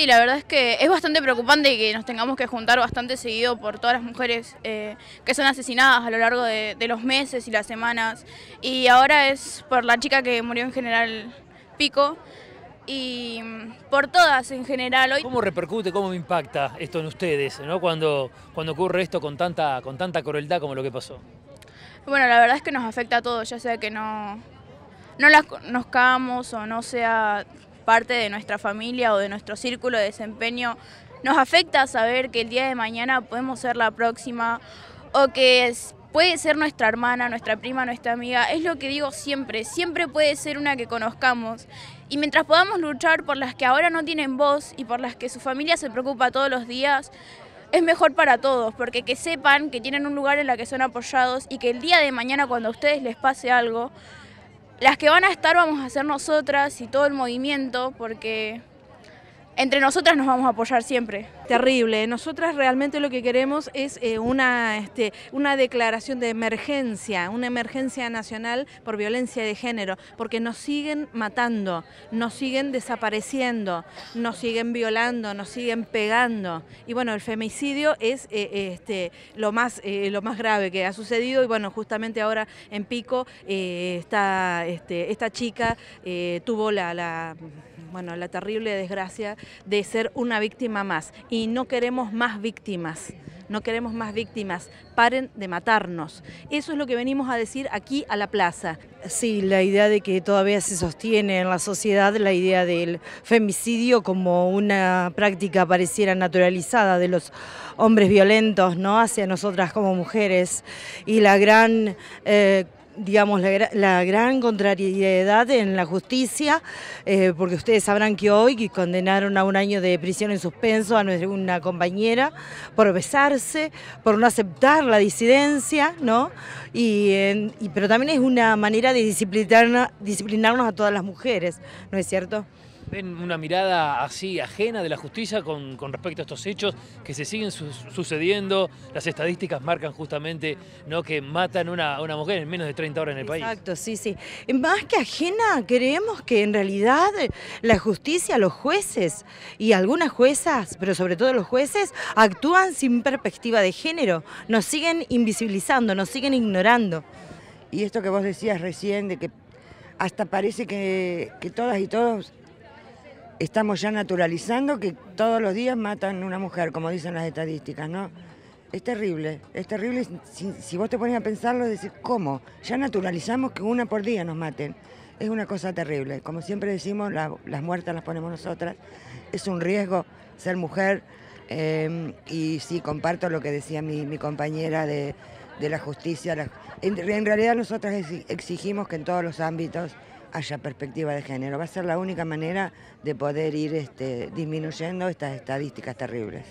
Sí, la verdad es que es bastante preocupante que nos tengamos que juntar bastante seguido por todas las mujeres eh, que son asesinadas a lo largo de, los meses y las semanas. Y ahora es por la chica que murió en general Pico y mm, por todas en general. Hoy... ¿Cómo repercute, cómo impacta esto en ustedes ¿no? cuando, cuando ocurre esto con tanta, con tanta crueldad como lo que pasó? Bueno, la verdad es que nos afecta a todos, ya sea que no, no las, nos o no sea parte de nuestra familia o de nuestro círculo de desempeño, nos afecta saber que el día de mañana podemos ser la próxima o que puede ser nuestra hermana, nuestra prima, nuestra amiga. Es lo que digo siempre, siempre puede ser una que conozcamos. Y mientras podamos luchar por las que ahora no tienen voz y por las que su familia se preocupa todos los días, es mejor para todos, porque que sepan que tienen un lugar en la que son apoyados y que el día de mañana cuando a ustedes les pase algo, las que van a estar vamos a ser nosotras y todo el movimiento porque entre nosotras nos vamos a apoyar siempre. Terrible, nosotras realmente lo que queremos es eh, una, este, una declaración de emergencia, una emergencia nacional por violencia de género, porque nos siguen matando, nos siguen desapareciendo, nos siguen violando, nos siguen pegando. Y bueno, el femicidio es eh, este, lo, más, eh, lo más grave que ha sucedido y bueno, justamente ahora en Pico este, esta chica tuvo la bueno, la terrible desgracia de ser una víctima más. Y no queremos más víctimas, no queremos más víctimas, paren de matarnos. Eso es lo que venimos a decir aquí a la plaza. Sí, la idea de que todavía se sostiene en la sociedad la idea del femicidio como una práctica pareciera naturalizada de los hombres violentos, ¿no? Hacia nosotras como mujeres y la gran... Eh, digamos, la, gran contrariedad en la justicia, eh, porque ustedes sabrán que hoy condenaron a un año de prisión en suspenso a nuestra, una compañera por besarse, por no aceptar la disidencia, ¿no? Y, y pero también es una manera de disciplinar, disciplinarnos a todas las mujeres, ¿no es cierto? ven una mirada así ajena de la justicia con, respecto a estos hechos que se siguen sucediendo. Las estadísticas marcan justamente ¿no? que matan a una, mujer en menos de 30 horas en el país. Exacto, sí, sí. Más que ajena, creemos que en realidad eh, la justicia, los jueces y algunas juezas, pero sobre todo los jueces, actúan sin perspectiva de género. Nos siguen invisibilizando, nos siguen ignorando. Y esto que vos decías recién, de que hasta parece que, que todas y todos estamos ya naturalizando que todos los días matan una mujer, como dicen las estadísticas, ¿no? Es terrible, es terrible si, vos te pones a pensarlo, decís, ¿cómo? Ya naturalizamos que una por día nos maten. Es una cosa terrible. Como siempre decimos, las muertas las ponemos nosotras. Es un riesgo ser mujer. Eh, y sí, comparto lo que decía mi, compañera de, la justicia. en realidad nosotras exigimos que en todos los ámbitos haya perspectiva de género. Va a ser la única manera de poder ir este, disminuyendo estas estadísticas terribles.